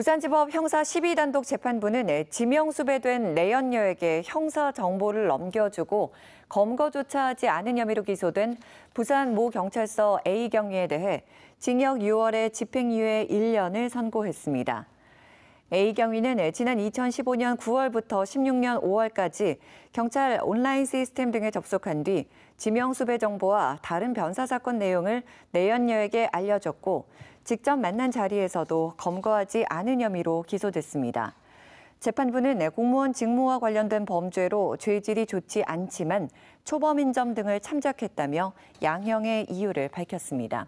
부산지법 형사 12단독 재판부는 네, 지명수배된 내연녀에게 형사 정보를 넘겨주고 검거조차 하지 않은 혐의로 기소된 부산 모 경찰서 A 경위에 대해 징역 6월에 집행유예 1년을 선고했습니다. A경위는 지난 2015년 9월부터 16년 5월까지 경찰 온라인 시스템 등에 접속한 뒤 지명수배 정보와 다른 변사 사건 내용을 내연녀에게 알려줬고 직접 만난 자리에서도 검거하지 않은 혐의로 기소됐습니다. 재판부는 공무원 직무와 관련된 범죄로 죄질이 좋지 않지만 초범인 점 등을 참작했다며 양형의 이유를 밝혔습니다.